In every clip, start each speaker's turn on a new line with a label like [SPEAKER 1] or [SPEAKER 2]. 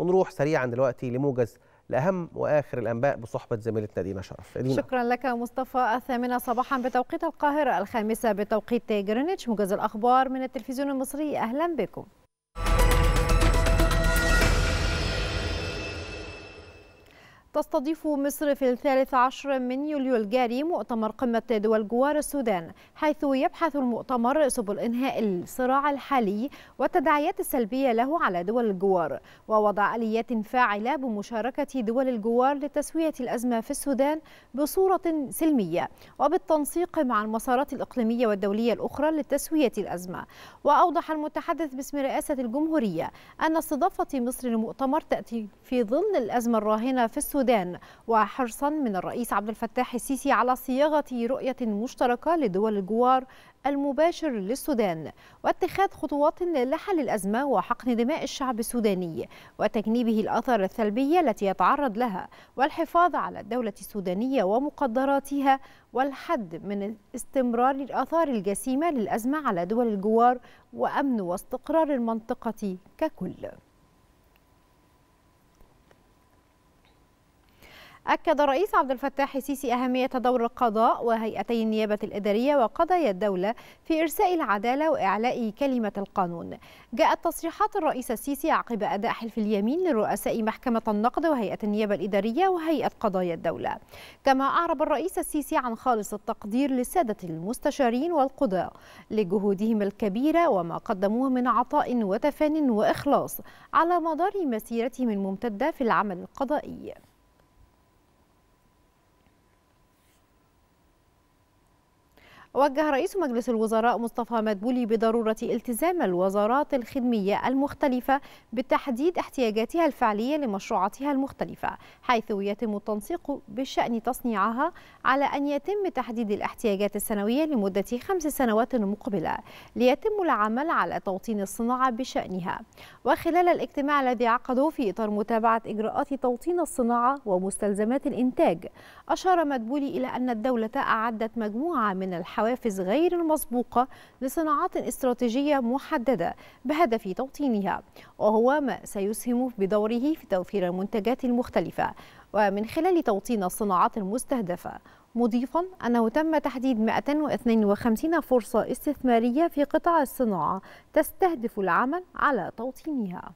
[SPEAKER 1] ونروح سريعا دلوقتي لموجز لأهم وآخر الأنباء بصحبة زميلتنا دينا شرف دينا. شكرا لك مصطفى الثامنة صباحا بتوقيت القاهرة الخامسة بتوقيت جرينتش موجز الأخبار من التلفزيون المصري أهلا بكم تستضيف مصر في الثالث عشر من يوليو الجاري مؤتمر قمة دول جوار السودان حيث يبحث المؤتمر سبل إنهاء الصراع الحالي والتداعيات السلبية له على دول الجوار ووضع آليات فاعلة بمشاركة دول الجوار لتسوية الأزمة في السودان بصورة سلمية وبالتنسيق مع المسارات الإقليمية والدولية الأخرى لتسوية الأزمة وأوضح المتحدث باسم رئاسة الجمهورية أن استضافة مصر للمؤتمر تأتي في ظل الأزمة الراهنة في السودان السودان وحرصا من الرئيس عبد الفتاح السيسي على صياغة رؤية مشتركة لدول الجوار المباشر للسودان واتخاذ خطوات لحل الأزمة وحقن دماء الشعب السوداني وتجنيبه الآثار السلبية التي يتعرض لها والحفاظ على الدولة السودانية ومقدراتها والحد من استمرار الآثار الجسيمة للأزمة على دول الجوار وأمن واستقرار المنطقة ككل أكد الرئيس عبد الفتاح السيسي أهمية دور القضاء وهيئتي النيابة الإدارية وقضايا الدولة في إرساء العدالة وإعلاء كلمة القانون. جاءت تصريحات الرئيس السيسي عقب أداء حلف اليمين لرؤساء محكمة النقد وهيئة النيابة الإدارية وهيئة قضايا الدولة. كما أعرب الرئيس السيسي عن خالص التقدير للسادة المستشارين والقضاء لجهودهم الكبيرة وما قدموه من عطاء وتفان وإخلاص على مدار مسيرتهم الممتدة في العمل القضائي. وجه رئيس مجلس الوزراء مصطفى مدبولي بضرورة التزام الوزارات الخدمية المختلفة بتحديد احتياجاتها الفعلية لمشروعاتها المختلفة حيث يتم التنسيق بشأن تصنيعها على أن يتم تحديد الاحتياجات السنوية لمدة خمس سنوات مقبلة ليتم العمل على توطين الصناعة بشأنها وخلال الاجتماع الذي عقده في إطار متابعة إجراءات توطين الصناعة ومستلزمات الإنتاج أشار مدبولي إلى أن الدولة أعدت مجموعة من الحاجات حوافز غير المسبوقة لصناعات استراتيجية محددة بهدف توطينها وهو ما سيسهم بدوره في توفير المنتجات المختلفة ومن خلال توطين الصناعات المستهدفة مضيفا أنه تم تحديد 152 فرصة استثمارية في قطاع الصناعة تستهدف العمل على توطينها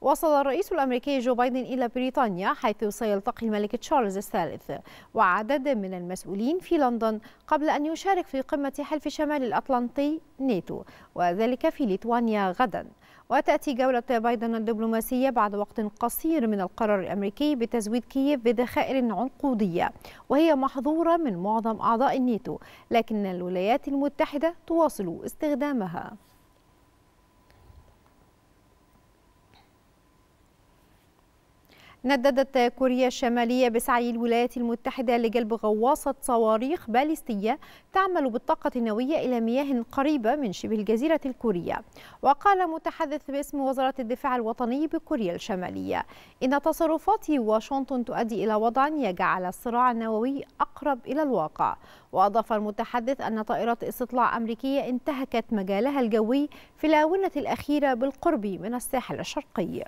[SPEAKER 1] وصل الرئيس الأمريكي جو بايدن إلى بريطانيا حيث سيلتقي الملك تشارلز الثالث وعدد من المسؤولين في لندن قبل أن يشارك في قمة حلف شمال الأطلنطي نيتو وذلك في ليتوانيا غدا وتأتي جولة بايدن الدبلوماسية بعد وقت قصير من القرار الأمريكي بتزويد كييف بذخائر عنقودية وهي محظورة من معظم أعضاء الناتو لكن الولايات المتحدة تواصل استخدامها نددت كوريا الشمالية بسعي الولايات المتحدة لجلب غواصة صواريخ باليستية تعمل بالطاقة النووية إلى مياه قريبة من شبه الجزيرة الكورية وقال متحدث باسم وزارة الدفاع الوطني بكوريا الشمالية إن تصرفات واشنطن تؤدي إلى وضع يجعل الصراع النووي أقرب إلى الواقع وأضاف المتحدث أن طائرات استطلاع أمريكية انتهكت مجالها الجوي في الآونة الأخيرة بالقرب من الساحل الشرقي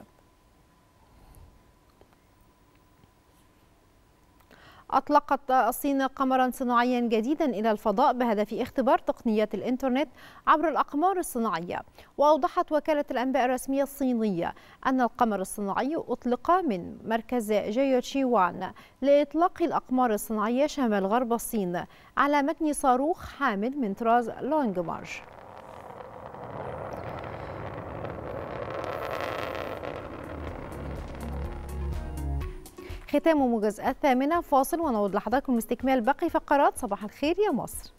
[SPEAKER 1] أطلقت الصين قمرا صناعيا جديدا إلى الفضاء بهدف اختبار تقنيات الإنترنت عبر الأقمار الصناعية وأوضحت وكالة الأنباء الرسمية الصينية أن القمر الصناعي أطلق من مركز جيوتشي وان لإطلاق الأقمار الصناعية شمال غرب الصين على متن صاروخ حامل من طراز لونج مارش ختام موجز الثامنة فاصل ونعود لحضراتكم استكمال باقي فقرات صباح الخير يا مصر